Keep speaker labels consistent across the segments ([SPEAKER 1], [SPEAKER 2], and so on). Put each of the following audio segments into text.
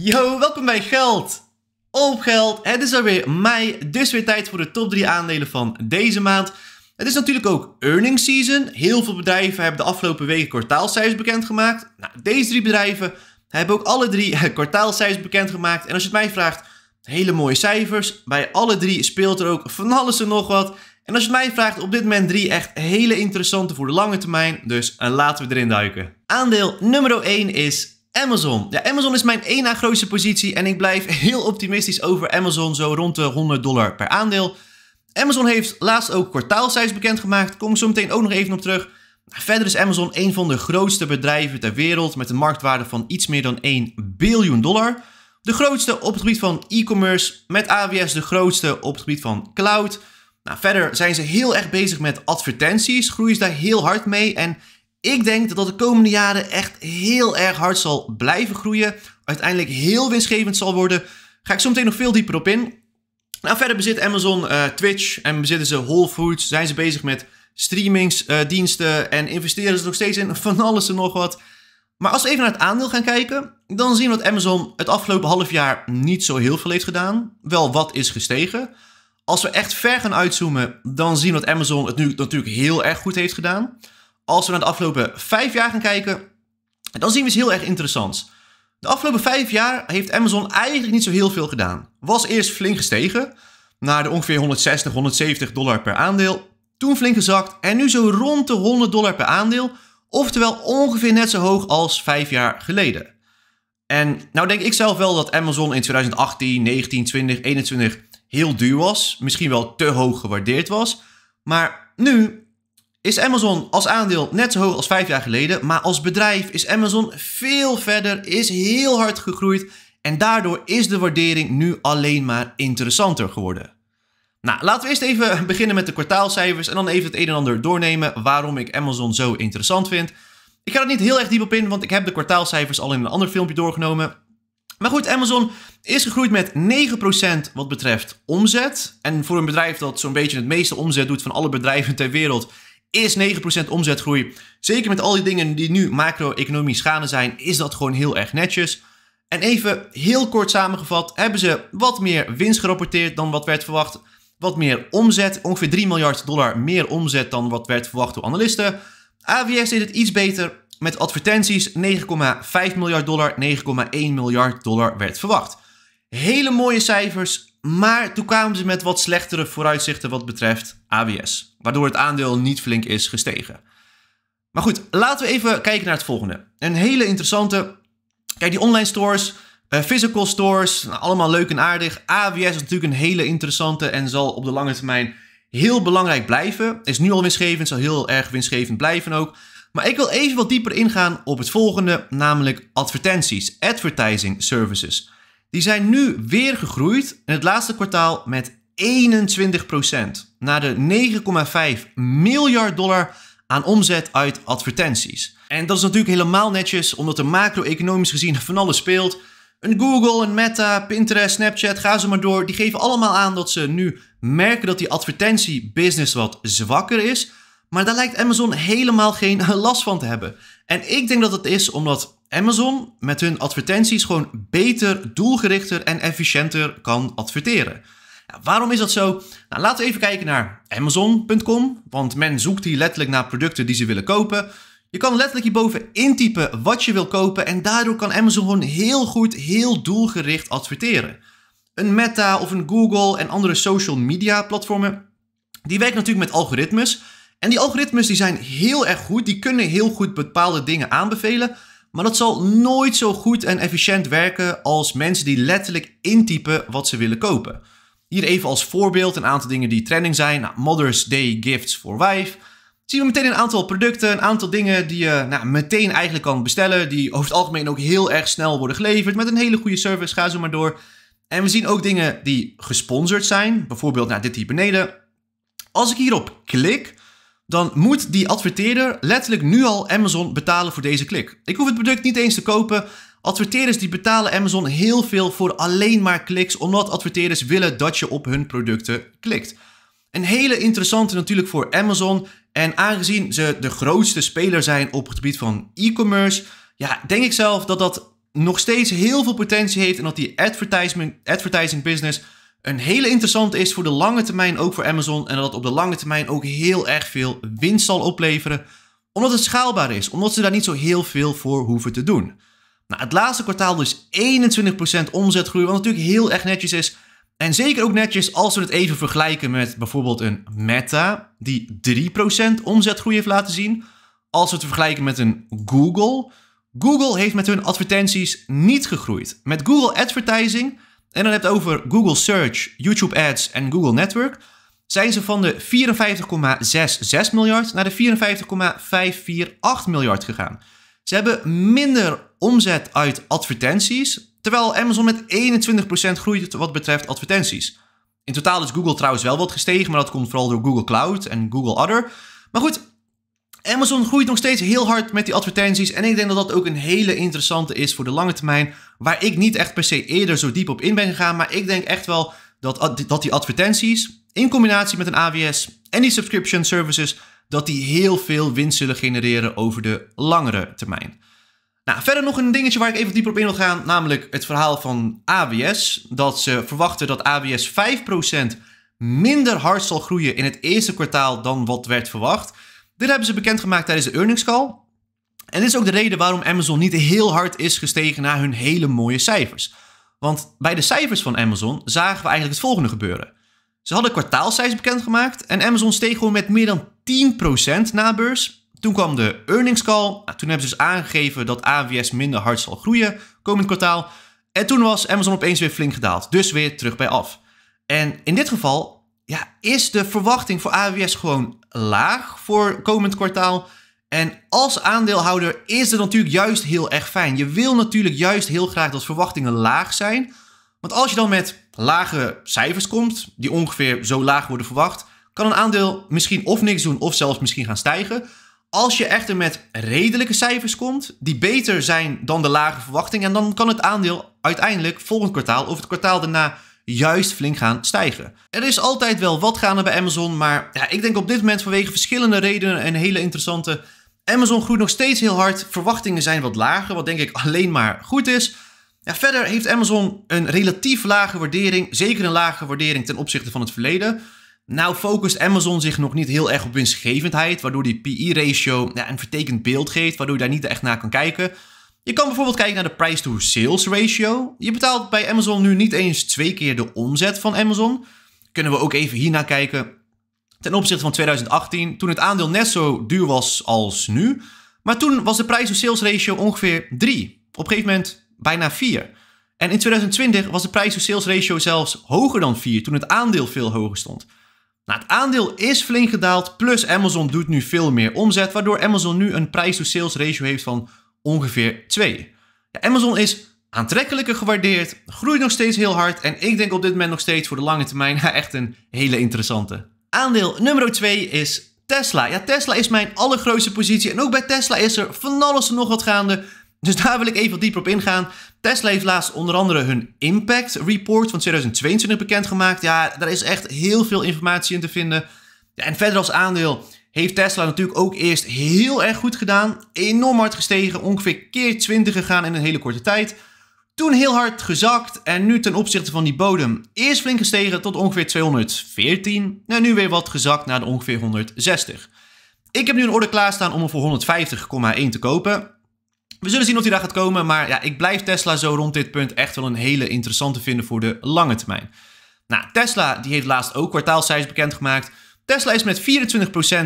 [SPEAKER 1] Yo, welkom bij Geld op Geld. Het is alweer mei, dus weer tijd voor de top 3 aandelen van deze maand. Het is natuurlijk ook earnings season. Heel veel bedrijven hebben de afgelopen weken kwartaalcijfers bekendgemaakt. Nou, deze drie bedrijven hebben ook alle drie kwartaalcijfers bekendgemaakt. En als je het mij vraagt, hele mooie cijfers. Bij alle drie speelt er ook van alles en nog wat. En als je het mij vraagt, op dit moment drie echt hele interessante voor de lange termijn. Dus eh, laten we erin duiken. Aandeel nummer 1 is Amazon. Ja, Amazon is mijn één na grootste positie en ik blijf heel optimistisch over Amazon, zo rond de 100 dollar per aandeel. Amazon heeft laatst ook kwartaalcijfers bekendgemaakt, kom ik zo meteen ook nog even op terug. Verder is Amazon een van de grootste bedrijven ter wereld met een marktwaarde van iets meer dan 1 biljoen dollar. De grootste op het gebied van e-commerce, met AWS de grootste op het gebied van cloud. Nou, verder zijn ze heel erg bezig met advertenties, groeien ze daar heel hard mee en ik denk dat dat de komende jaren echt heel erg hard zal blijven groeien. Uiteindelijk heel winstgevend zal worden. Ga ik zo meteen nog veel dieper op in. Nou, verder bezit Amazon eh, Twitch en bezitten ze Whole Foods. Zijn ze bezig met streamingsdiensten eh, en investeren ze nog steeds in van alles en nog wat. Maar als we even naar het aandeel gaan kijken, dan zien we dat Amazon het afgelopen half jaar niet zo heel veel heeft gedaan. Wel wat is gestegen. Als we echt ver gaan uitzoomen, dan zien we dat Amazon het nu natuurlijk heel erg goed heeft gedaan. Als we naar de afgelopen vijf jaar gaan kijken, dan zien we iets heel erg interessants. De afgelopen vijf jaar heeft Amazon eigenlijk niet zo heel veel gedaan. Was eerst flink gestegen, naar de ongeveer 160, 170 dollar per aandeel. Toen flink gezakt en nu zo rond de 100 dollar per aandeel. Oftewel ongeveer net zo hoog als vijf jaar geleden. En nou denk ik zelf wel dat Amazon in 2018, 19, 20, 21 heel duur was. Misschien wel te hoog gewaardeerd was. Maar nu is Amazon als aandeel net zo hoog als vijf jaar geleden, maar als bedrijf is Amazon veel verder, is heel hard gegroeid en daardoor is de waardering nu alleen maar interessanter geworden. Nou, laten we eerst even beginnen met de kwartaalcijfers en dan even het een en ander doornemen waarom ik Amazon zo interessant vind. Ik ga er niet heel erg diep op in, want ik heb de kwartaalcijfers al in een ander filmpje doorgenomen. Maar goed, Amazon is gegroeid met 9% wat betreft omzet. En voor een bedrijf dat zo'n beetje het meeste omzet doet van alle bedrijven ter wereld, is 9% omzetgroei. Zeker met al die dingen die nu macro-economisch gaande zijn, is dat gewoon heel erg netjes. En even heel kort samengevat, hebben ze wat meer winst gerapporteerd dan wat werd verwacht. Wat meer omzet, ongeveer 3 miljard dollar meer omzet dan wat werd verwacht door analisten. AWS deed het iets beter met advertenties, 9,5 miljard dollar, 9,1 miljard dollar werd verwacht. Hele mooie cijfers, maar toen kwamen ze met wat slechtere vooruitzichten wat betreft AWS waardoor het aandeel niet flink is gestegen. Maar goed, laten we even kijken naar het volgende. Een hele interessante. Kijk, die online stores, eh, physical stores, nou, allemaal leuk en aardig. AWS is natuurlijk een hele interessante en zal op de lange termijn heel belangrijk blijven. Is nu al winstgevend, zal heel erg winstgevend blijven ook. Maar ik wil even wat dieper ingaan op het volgende, namelijk advertenties, advertising services. Die zijn nu weer gegroeid in het laatste kwartaal met 21 procent naar de 9,5 miljard dollar aan omzet uit advertenties. En dat is natuurlijk helemaal netjes, omdat er macro-economisch gezien van alles speelt. Een Google, een Meta, Pinterest, Snapchat, ga ze maar door. Die geven allemaal aan dat ze nu merken dat die advertentiebusiness wat zwakker is. Maar daar lijkt Amazon helemaal geen last van te hebben. En ik denk dat het is omdat Amazon met hun advertenties gewoon beter, doelgerichter en efficiënter kan adverteren. Nou, waarom is dat zo? Nou, laten we even kijken naar Amazon.com, want men zoekt hier letterlijk naar producten die ze willen kopen. Je kan letterlijk hierboven intypen wat je wil kopen en daardoor kan Amazon gewoon heel goed, heel doelgericht adverteren. Een Meta of een Google en andere social media platformen, die werken natuurlijk met algoritmes. En die algoritmes die zijn heel erg goed, die kunnen heel goed bepaalde dingen aanbevelen. Maar dat zal nooit zo goed en efficiënt werken als mensen die letterlijk intypen wat ze willen kopen. Hier even als voorbeeld een aantal dingen die trending zijn. Nou, Mother's Day gifts for wife. Zien we meteen een aantal producten, een aantal dingen die je nou, meteen eigenlijk kan bestellen. Die over het algemeen ook heel erg snel worden geleverd met een hele goede service. Ga zo maar door. En we zien ook dingen die gesponsord zijn. Bijvoorbeeld nou, dit hier beneden. Als ik hierop klik, dan moet die adverteerder letterlijk nu al Amazon betalen voor deze klik. Ik hoef het product niet eens te kopen. Adverteerders die betalen Amazon heel veel voor alleen maar kliks, omdat adverteerders willen dat je op hun producten klikt. Een hele interessante natuurlijk voor Amazon. En aangezien ze de grootste speler zijn op het gebied van e-commerce, ja, denk ik zelf dat dat nog steeds heel veel potentie heeft en dat die advertising, advertising business een hele interessante is voor de lange termijn ook voor Amazon en dat het op de lange termijn ook heel erg veel winst zal opleveren, omdat het schaalbaar is, omdat ze daar niet zo heel veel voor hoeven te doen. Nou, het laatste kwartaal dus 21% omzetgroei, wat natuurlijk heel erg netjes is. En zeker ook netjes als we het even vergelijken met bijvoorbeeld een Meta, die 3% omzetgroei heeft laten zien. Als we het vergelijken met een Google. Google heeft met hun advertenties niet gegroeid. Met Google Advertising, en dan heb je het over Google Search, YouTube Ads en Google Network, zijn ze van de 54,66 miljard naar de 54,548 miljard gegaan. Ze hebben minder omzet uit advertenties, terwijl Amazon met 21% groeit wat betreft advertenties. In totaal is Google trouwens wel wat gestegen, maar dat komt vooral door Google Cloud en Google Other. Maar goed, Amazon groeit nog steeds heel hard met die advertenties. En ik denk dat dat ook een hele interessante is voor de lange termijn. Waar ik niet echt per se eerder zo diep op in ben gegaan. Maar ik denk echt wel dat, dat die advertenties in combinatie met een AWS en die subscription services dat die heel veel winst zullen genereren over de langere termijn. Nou, verder nog een dingetje waar ik even dieper op in wil gaan, namelijk het verhaal van ABS. Dat ze verwachten dat ABS 5% minder hard zal groeien in het eerste kwartaal dan wat werd verwacht. Dit hebben ze bekendgemaakt tijdens de earnings call. En dit is ook de reden waarom Amazon niet heel hard is gestegen na hun hele mooie cijfers. Want bij de cijfers van Amazon zagen we eigenlijk het volgende gebeuren. Ze hadden kwartaalcijfers bekendgemaakt en Amazon steeg gewoon met meer dan 10% na beurs. Toen kwam de earnings call. Nou, toen hebben ze dus aangegeven dat AWS minder hard zal groeien komend kwartaal. En toen was Amazon opeens weer flink gedaald, dus weer terug bij af. En in dit geval ja, is de verwachting voor AWS gewoon laag voor komend kwartaal. En als aandeelhouder is het natuurlijk juist heel erg fijn. Je wil natuurlijk juist heel graag dat verwachtingen laag zijn, want als je dan met lage cijfers komt, die ongeveer zo laag worden verwacht, kan een aandeel misschien of niks doen of zelfs misschien gaan stijgen. Als je echter met redelijke cijfers komt, die beter zijn dan de lage verwachting, en dan kan het aandeel uiteindelijk volgend kwartaal of het kwartaal daarna juist flink gaan stijgen. Er is altijd wel wat gaande bij Amazon, maar ja, ik denk op dit moment vanwege verschillende redenen een hele interessante. Amazon groeit nog steeds heel hard, verwachtingen zijn wat lager, wat denk ik alleen maar goed is verder heeft Amazon een relatief lage waardering, zeker een lage waardering ten opzichte van het verleden. Nou focust Amazon zich nog niet heel erg op winstgevendheid, waardoor die PE-ratio ja, een vertekend beeld geeft, waardoor je daar niet echt naar kan kijken. Je kan bijvoorbeeld kijken naar de price-to-sales ratio. Je betaalt bij Amazon nu niet eens twee keer de omzet van Amazon. Kunnen we ook even hiernaar kijken ten opzichte van 2018, toen het aandeel net zo duur was als nu. Maar toen was de price-to-sales ratio ongeveer 3. Op een gegeven moment bijna 4. En in 2020 was de prijs-to-sales ratio zelfs hoger dan 4, toen het aandeel veel hoger stond. Nou, het aandeel is flink gedaald, plus Amazon doet nu veel meer omzet, waardoor Amazon nu een prijs-to-sales ratio heeft van ongeveer 2. Ja, Amazon is aantrekkelijker gewaardeerd, groeit nog steeds heel hard en ik denk op dit moment nog steeds voor de lange termijn echt een hele interessante. Aandeel nummer 2 is Tesla. Ja, Tesla is mijn allergrootste positie en ook bij Tesla is er van alles en nog wat gaande. Dus daar wil ik even wat dieper op ingaan. Tesla heeft laatst onder andere hun Impact Report van 2022 bekendgemaakt. Ja, daar is echt heel veel informatie in te vinden. Ja, en verder als aandeel heeft Tesla natuurlijk ook eerst heel erg goed gedaan. Enorm hard gestegen, ongeveer keer 20 gegaan in een hele korte tijd. Toen heel hard gezakt en nu ten opzichte van die bodem. Eerst flink gestegen tot ongeveer 214 en nu weer wat gezakt naar ongeveer 160. Ik heb nu een order klaarstaan om hem voor 150,1 te kopen. We zullen zien of die daar gaat komen, maar ja, ik blijf Tesla zo rond dit punt echt wel een hele interessante vinden voor de lange termijn. Nou, Tesla die heeft laatst ook kwartaalcijfers bekendgemaakt. Tesla is met 24%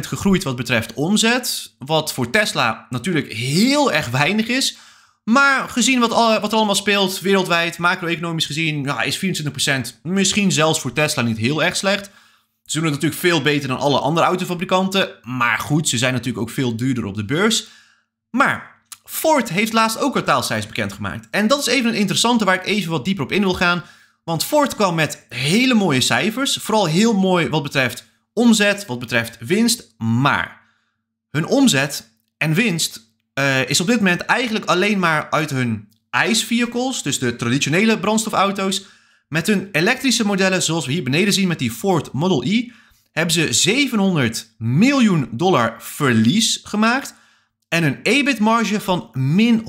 [SPEAKER 1] gegroeid wat betreft omzet, wat voor Tesla natuurlijk heel erg weinig is. Maar gezien wat, al, wat er allemaal speelt wereldwijd, macro-economisch gezien, is 24% misschien zelfs voor Tesla niet heel erg slecht. Ze doen het natuurlijk veel beter dan alle andere autofabrikanten, maar goed, ze zijn natuurlijk ook veel duurder op de beurs. Maar Ford heeft laatst ook haar taalcijfers bekendgemaakt. En dat is even een interessante waar ik even wat dieper op in wil gaan. Want Ford kwam met hele mooie cijfers. Vooral heel mooi wat betreft omzet, wat betreft winst. Maar hun omzet en winst eh, is op dit moment eigenlijk alleen maar uit hun ICE vehicles, dus de traditionele brandstofauto's. Met hun elektrische modellen, zoals we hier beneden zien met die Ford Model E, hebben ze 700 miljoen dollar verlies gemaakt en een EBIT-marge van min 102%.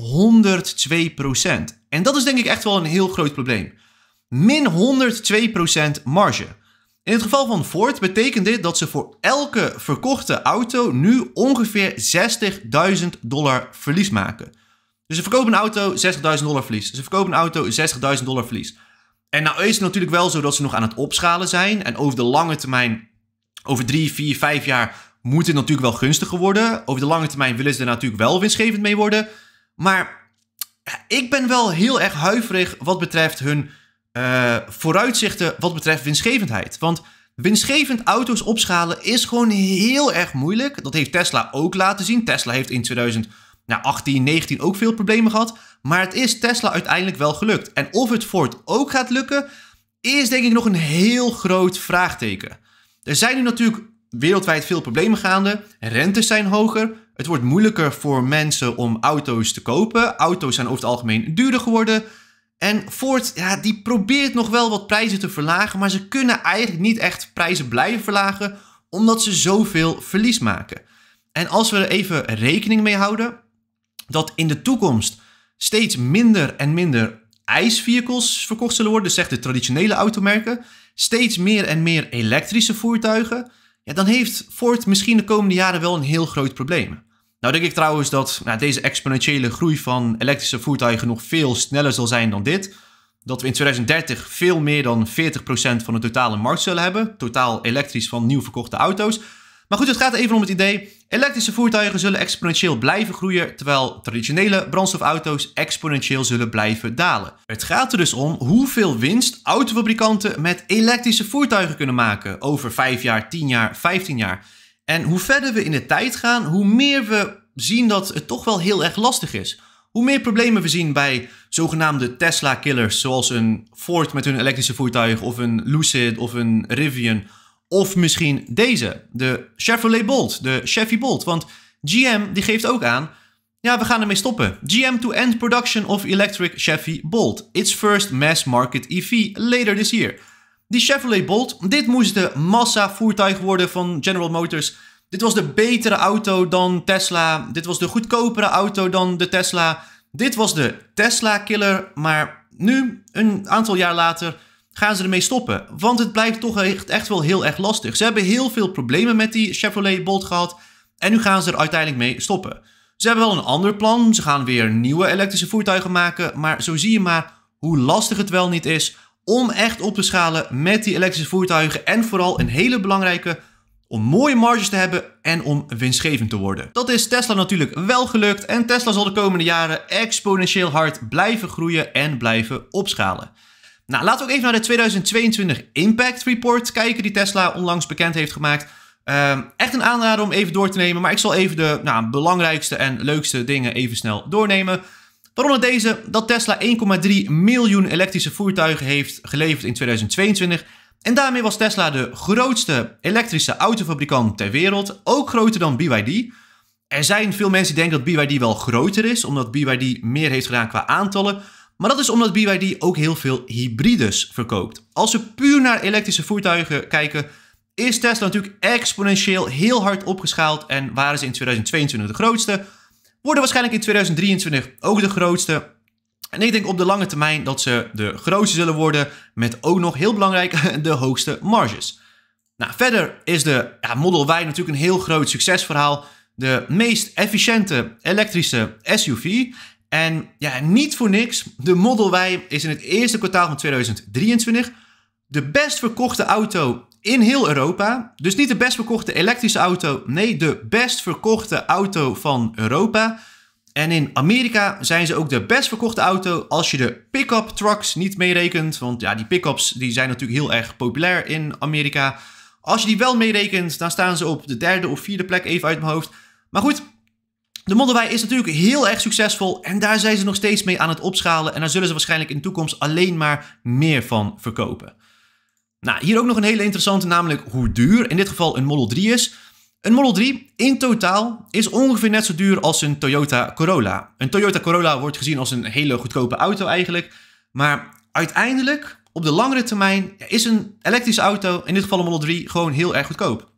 [SPEAKER 1] En dat is denk ik echt wel een heel groot probleem. Min 102% marge. In het geval van Ford betekent dit dat ze voor elke verkochte auto nu ongeveer 60.000 dollar verlies maken. Dus ze verkopen een auto, 60.000 dollar verlies. Ze verkopen een auto, 60.000 dollar verlies. En nou is het natuurlijk wel zo dat ze nog aan het opschalen zijn. En over de lange termijn, over drie, vier, vijf jaar, moet het natuurlijk wel gunstiger worden. Over de lange termijn willen ze er natuurlijk wel winstgevend mee worden. Maar ik ben wel heel erg huiverig wat betreft hun eh, vooruitzichten wat betreft winstgevendheid. Want winstgevend auto's opschalen is gewoon heel erg moeilijk. Dat heeft Tesla ook laten zien. Tesla heeft in 2018, 19 nou, ook veel problemen gehad. Maar het is Tesla uiteindelijk wel gelukt. En of het Ford ook gaat lukken, is denk ik nog een heel groot vraagteken. Er zijn nu natuurlijk wereldwijd veel problemen gaande. Rentes zijn hoger. Het wordt moeilijker voor mensen om auto's te kopen. Auto's zijn over het algemeen duurder geworden. En Ford, ja, die probeert nog wel wat prijzen te verlagen, maar ze kunnen eigenlijk niet echt prijzen blijven verlagen, omdat ze zoveel verlies maken. En als we er even rekening mee houden dat in de toekomst steeds minder en minder ijsvehicles verkocht zullen worden, dus zeg de traditionele automerken, steeds meer en meer elektrische voertuigen, dan heeft Ford misschien de komende jaren wel een heel groot probleem. Nou denk ik trouwens dat nou, deze exponentiële groei van elektrische voertuigen nog veel sneller zal zijn dan dit. Dat we in 2030 veel meer dan 40% van de totale markt zullen hebben, totaal elektrisch van nieuw verkochte auto's. Maar goed, het gaat even om het idee. Elektrische voertuigen zullen exponentieel blijven groeien, terwijl traditionele brandstofauto's exponentieel zullen blijven dalen. Het gaat er dus om hoeveel winst autofabrikanten met elektrische voertuigen kunnen maken over 5 jaar, 10 jaar, 15 jaar. En hoe verder we in de tijd gaan, hoe meer we zien dat het toch wel heel erg lastig is. Hoe meer problemen we zien bij zogenaamde Tesla-killers, zoals een Ford met hun elektrische voertuig, of een Lucid of een Rivian of misschien deze, de Chevrolet Bolt, de Chevy Bolt. Want GM die geeft ook aan, ja, we gaan ermee stoppen. GM to end production of electric Chevy Bolt. Its first mass market EV later this year. Die Chevrolet Bolt, dit moest de massa-voertuig worden van General Motors. Dit was de betere auto dan Tesla. Dit was de goedkopere auto dan de Tesla. Dit was de Tesla-killer. Maar nu, een aantal jaar later, gaan ze ermee stoppen? Want het blijkt toch echt, echt wel heel erg lastig. Ze hebben heel veel problemen met die Chevrolet Bolt gehad en nu gaan ze er uiteindelijk mee stoppen. Ze hebben wel een ander plan, ze gaan weer nieuwe elektrische voertuigen maken, maar zo zie je maar hoe lastig het wel niet is om echt op te schalen met die elektrische voertuigen en vooral een hele belangrijke om mooie marges te hebben en om winstgevend te worden. Dat is Tesla natuurlijk wel gelukt en Tesla zal de komende jaren exponentieel hard blijven groeien en blijven opschalen. Nou, laten we ook even naar de 2022 Impact Report kijken, die Tesla onlangs bekend heeft gemaakt. Ehm, echt een aanrader om even door te nemen, maar ik zal even de nou, belangrijkste en leukste dingen even snel doornemen. Waaronder deze, dat Tesla 1,3 miljoen elektrische voertuigen heeft geleverd in 2022. En daarmee was Tesla de grootste elektrische autofabrikant ter wereld, ook groter dan BYD. Er zijn veel mensen die denken dat BYD wel groter is, omdat BYD meer heeft gedaan qua aantallen. Maar dat is omdat BYD ook heel veel hybrides verkoopt. Als we puur naar elektrische voertuigen kijken, is Tesla natuurlijk exponentieel heel hard opgeschaald en waren ze in 2022 de grootste. Worden waarschijnlijk in 2023 ook de grootste. En ik denk op de lange termijn dat ze de grootste zullen worden, met ook nog heel belangrijk de hoogste marges. Nou, verder is de Model Y natuurlijk een heel groot succesverhaal. De meest efficiënte elektrische SUV. En ja, niet voor niks, de Model Y is in het eerste kwartaal van 2023 de best verkochte auto in heel Europa. Dus niet de best verkochte elektrische auto, nee, de best verkochte auto van Europa. En in Amerika zijn ze ook de best verkochte auto als je de pick-up trucks niet meerekent. Want ja, die pick-ups die zijn natuurlijk heel erg populair in Amerika. Als je die wel meerekent, dan staan ze op de derde of vierde plek even uit mijn hoofd. Maar goed, de Model Y is natuurlijk heel erg succesvol en daar zijn ze nog steeds mee aan het opschalen. En daar zullen ze waarschijnlijk in de toekomst alleen maar meer van verkopen. Nou, hier ook nog een hele interessante, namelijk hoe duur in dit geval een Model 3 is. Een Model 3 in totaal is ongeveer net zo duur als een Toyota Corolla. Een Toyota Corolla wordt gezien als een hele goedkope auto eigenlijk. Maar uiteindelijk, op de langere termijn, is een elektrische auto, in dit geval een Model 3, gewoon heel erg goedkoop.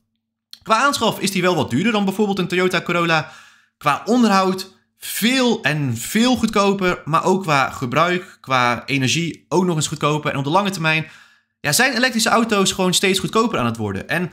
[SPEAKER 1] Qua aanschaf is die wel wat duurder dan bijvoorbeeld een Toyota Corolla. Qua onderhoud veel en veel goedkoper, maar ook qua gebruik, qua energie ook nog eens goedkoper. En op de lange termijn ja, zijn elektrische auto's gewoon steeds goedkoper aan het worden. En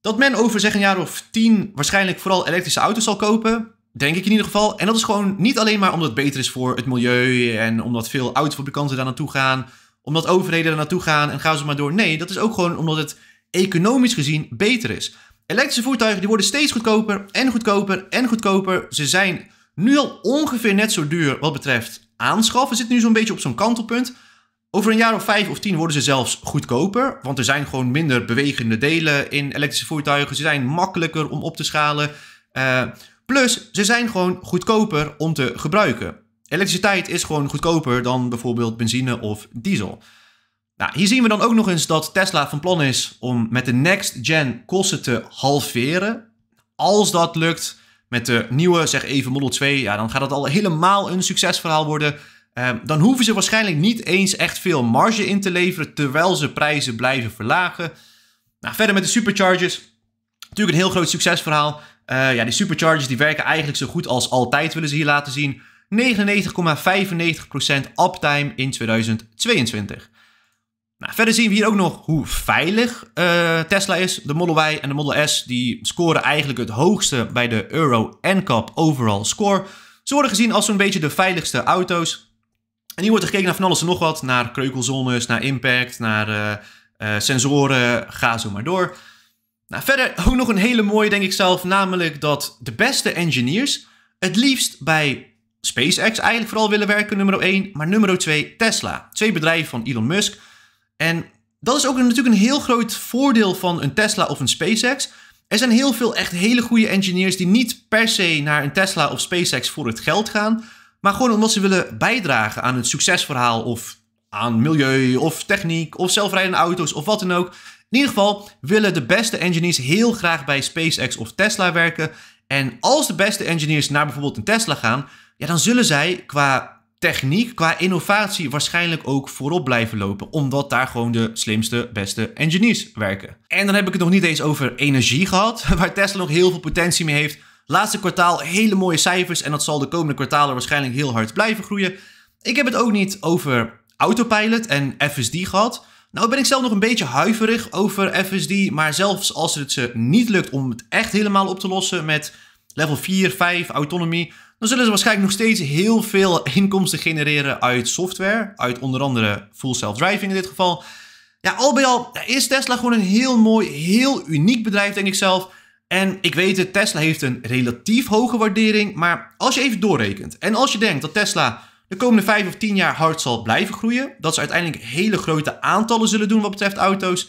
[SPEAKER 1] dat men over zeggen een jaar of tien waarschijnlijk vooral elektrische auto's zal kopen, denk ik in ieder geval. En dat is gewoon niet alleen maar omdat het beter is voor het milieu en omdat veel autofabrikanten daar naartoe gaan, omdat overheden daar naartoe gaan en gaan ze maar door. Nee, dat is ook gewoon omdat het economisch gezien beter is. Elektrische voertuigen die worden steeds goedkoper en goedkoper en goedkoper. Ze zijn nu al ongeveer net zo duur wat betreft aanschaffen. Ze zitten nu zo'n beetje op zo'n kantelpunt. Over een jaar of vijf of tien worden ze zelfs goedkoper. Want er zijn gewoon minder bewegende delen in elektrische voertuigen. Ze zijn makkelijker om op te schalen. Eh, plus, ze zijn gewoon goedkoper om te gebruiken. Elektriciteit is gewoon goedkoper dan bijvoorbeeld benzine of diesel. Nou, hier zien we dan ook nog eens dat Tesla van plan is om met de next gen kosten te halveren. Als dat lukt met de nieuwe, zeg even Model 2, ja, dan gaat dat al helemaal een succesverhaal worden. Ehm, dan hoeven ze waarschijnlijk niet eens echt veel marge in te leveren terwijl ze prijzen blijven verlagen. Nou, verder met de superchargers. Natuurlijk een heel groot succesverhaal. Eh, ja, die superchargers die werken eigenlijk zo goed als altijd, willen ze hier laten zien. 99,95% uptime in 2022. Nou, verder zien we hier ook nog hoe veilig eh, Tesla is. De Model Y en de Model S die scoren eigenlijk het hoogste bij de Euro NCAP overall score. Ze worden gezien als zo'n beetje de veiligste auto's. En hier wordt er gekeken naar van alles en nog wat. Naar kreukelzones, naar impact, naar eh, eh, sensoren, ga zo maar door. Nou, verder ook nog een hele mooie denk ik zelf, namelijk dat de beste engineers het liefst bij SpaceX eigenlijk vooral willen werken, nummer 1, maar nummer 2 Tesla. Twee bedrijven van Elon Musk. En dat is ook natuurlijk een heel groot voordeel van een Tesla of een SpaceX. Er zijn heel veel echt hele goede engineers die niet per se naar een Tesla of SpaceX voor het geld gaan, maar gewoon omdat ze willen bijdragen aan het succesverhaal of aan milieu of techniek of zelfrijdende auto's of wat dan ook. In ieder geval willen de beste engineers heel graag bij SpaceX of Tesla werken. En als de beste engineers naar bijvoorbeeld een Tesla gaan, ja, dan zullen zij qua techniek, qua innovatie waarschijnlijk ook voorop blijven lopen. Omdat daar gewoon de slimste, beste engineers werken. En dan heb ik het nog niet eens over energie gehad, waar Tesla nog heel veel potentie mee heeft. Laatste kwartaal hele mooie cijfers en dat zal de komende kwartalen waarschijnlijk heel hard blijven groeien. Ik heb het ook niet over Autopilot en FSD gehad. Nou ben ik zelf nog een beetje huiverig over FSD, maar zelfs als het ze niet lukt om het echt helemaal op te lossen met level 4, 5, autonomy, dan zullen ze waarschijnlijk nog steeds heel veel inkomsten genereren uit software. Uit onder andere full self-driving in dit geval. Ja, al bij al is Tesla gewoon een heel mooi, heel uniek bedrijf, denk ik zelf. En ik weet het, Tesla heeft een relatief hoge waardering. Maar als je even doorrekent en als je denkt dat Tesla de komende 5 of 10 jaar hard zal blijven groeien, dat ze uiteindelijk hele grote aantallen zullen doen wat betreft auto's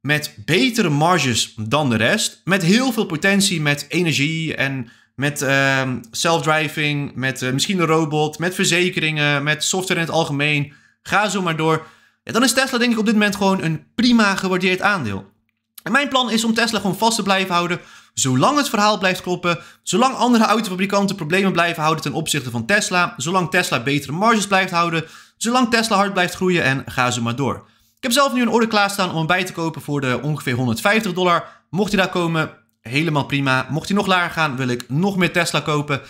[SPEAKER 1] met betere marges dan de rest. Met heel veel potentie met energie en met uh, self-driving, met eh, misschien een robot, met verzekeringen, met software in het algemeen. Ga zo maar door. dan is Tesla denk ik op dit moment gewoon een prima gewaardeerd aandeel. En mijn plan is om Tesla gewoon vast te blijven houden. Zolang het verhaal blijft kloppen, zolang andere autofabrikanten problemen blijven houden ten opzichte van Tesla, zolang Tesla betere marges blijft houden, zolang Tesla hard blijft groeien en ga zo maar door. Ik heb zelf nu een order klaarstaan om hem bij te kopen voor de ongeveer 150 dollar. Mocht hij daar komen, helemaal prima. Mocht hij nog lager gaan, wil ik nog meer Tesla kopen.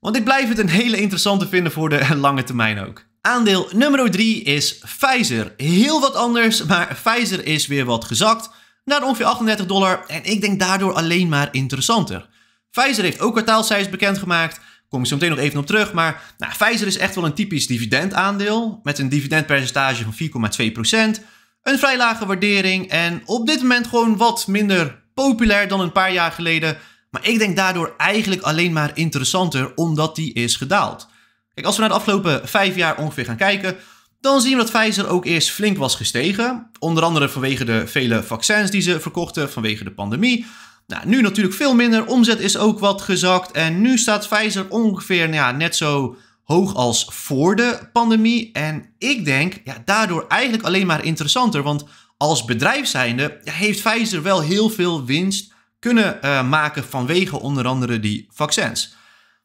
[SPEAKER 1] Want ik blijf het een hele interessante vinden voor de lange termijn ook. Aandeel nummer 3 is Pfizer. Heel wat anders, maar Pfizer is weer wat gezakt. Naar ongeveer 38 dollar en ik denk daardoor alleen maar interessanter. Pfizer heeft ook kwartaalcijfers bekendgemaakt. Kom ik zo meteen nog even op terug. Maar nou, Pfizer is echt wel een typisch dividendaandeel. Met een dividendpercentage van 4,2%. Een vrij lage waardering en op dit moment gewoon wat minder populair dan een paar jaar geleden. Maar ik denk daardoor eigenlijk alleen maar interessanter omdat die is gedaald. Kijk, als we naar de afgelopen vijf jaar ongeveer gaan kijken, dan zien we dat Pfizer ook eerst flink was gestegen. Onder andere vanwege de vele vaccins die ze verkochten vanwege de pandemie. Nou, nu natuurlijk veel minder. Omzet is ook wat gezakt. En nu staat Pfizer ongeveer nou ja, net zo hoog als voor de pandemie. En ik denk, ja, daardoor eigenlijk alleen maar interessanter. Want als bedrijf zijnde heeft Pfizer wel heel veel winst kunnen uh, maken vanwege onder andere die vaccins.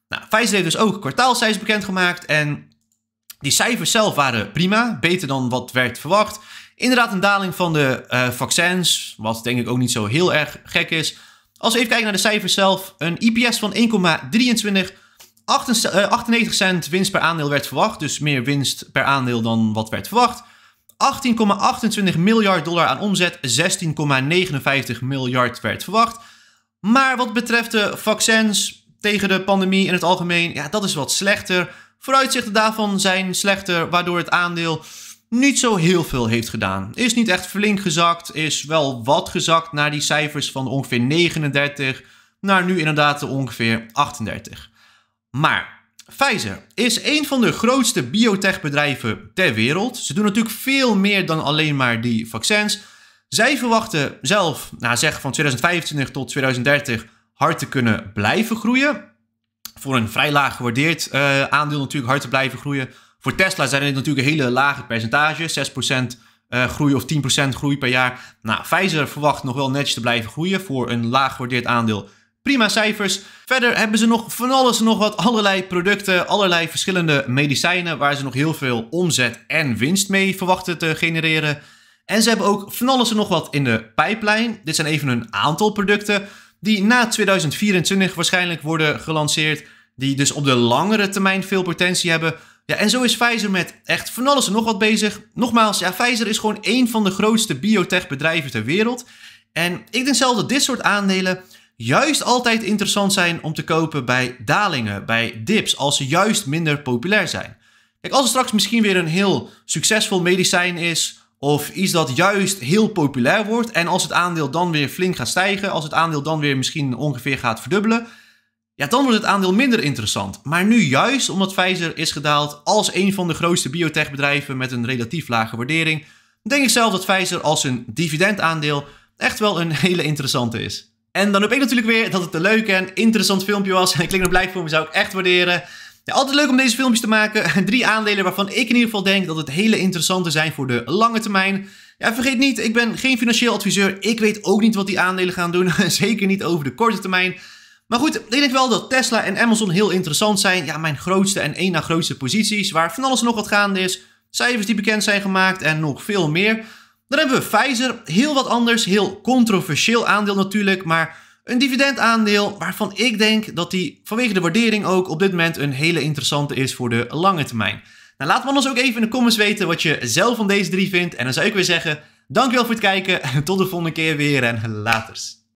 [SPEAKER 1] Nou, Pfizer heeft dus ook kwartaalcijfers bekendgemaakt en die cijfers zelf waren prima, beter dan wat werd verwacht. Inderdaad een daling van de eh, vaccins, wat denk ik ook niet zo heel erg gek is. Als we even kijken naar de cijfers zelf, een IPS van 1,23 98 eh, cent winst per aandeel werd verwacht, dus meer winst per aandeel dan wat werd verwacht. 18,28 miljard dollar aan omzet, 16,59 miljard werd verwacht. Maar wat betreft de vaccins tegen de pandemie in het algemeen, ja, dat is wat slechter. Vooruitzichten daarvan zijn slechter, waardoor het aandeel niet zo heel veel heeft gedaan. Is niet echt flink gezakt, is wel wat gezakt naar die cijfers van ongeveer 39 naar nu inderdaad ongeveer 38. Maar Pfizer is een van de grootste biotechbedrijven ter wereld. Ze doen natuurlijk veel meer dan alleen maar die vaccins. Zij verwachten zelf, na nou van 2025 tot 2030, hard te kunnen blijven groeien. Voor een vrij laag gewaardeerd eh, aandeel natuurlijk hard te blijven groeien. Voor Tesla zijn dit natuurlijk een hele lage percentage, 6% uh, eh, groei of 10% groei per jaar. Nou, Pfizer verwacht nog wel netjes te blijven groeien voor een laag gewaardeerd aandeel Prima cijfers. Verder hebben ze nog van alles en nog wat allerlei producten, allerlei verschillende medicijnen waar ze nog heel veel omzet en winst mee verwachten te genereren. En ze hebben ook van alles en nog wat in de pijplijn. Dit zijn even een aantal producten die na 2024 waarschijnlijk worden gelanceerd, die dus op de langere termijn veel potentie hebben. Ja, en zo is Pfizer met echt van alles en nog wat bezig. Nogmaals, ja, Pfizer is gewoon één van de grootste biotechbedrijven ter wereld. En ik denk zelf dat dit soort aandelen juist altijd interessant zijn om te kopen bij dalingen, bij dips, als ze juist minder populair zijn. Kijk, als er straks misschien weer een heel succesvol medicijn is of iets dat juist heel populair wordt en als het aandeel dan weer flink gaat stijgen, als het aandeel dan weer misschien ongeveer gaat verdubbelen, ja, dan wordt het aandeel minder interessant. Maar nu juist omdat Pfizer is gedaald als een van de grootste biotechbedrijven met een relatief lage waardering, denk ik zelf dat Pfizer als een dividendaandeel echt wel een hele interessante is. En dan hoop ik natuurlijk weer dat het een leuk en interessant filmpje was. En klink er blij voor me, zou ik echt waarderen. Ja, altijd leuk om deze filmpjes te maken. Drie aandelen waarvan ik in ieder geval denk dat het hele interessante zijn voor de lange termijn. Ja, vergeet niet, ik ben geen financieel adviseur. Ik weet ook niet wat die aandelen gaan doen. Zeker niet over de korte termijn. Maar goed, ik denk wel dat Tesla en Amazon heel interessant zijn. Ja, mijn grootste en één na grootste posities. Waar van alles nog wat gaande is. Cijfers die bekend zijn gemaakt en nog veel meer. Dan hebben we Pfizer, heel wat anders, heel controversieel aandeel natuurlijk, maar een dividendaandeel waarvan ik denk dat die vanwege de waardering ook op dit moment een hele interessante is voor de lange termijn. Nou, laat me ons ook even in de comments weten wat je zelf van deze drie vindt en dan zou ik weer zeggen, dankjewel voor het kijken, tot de volgende keer weer en laters.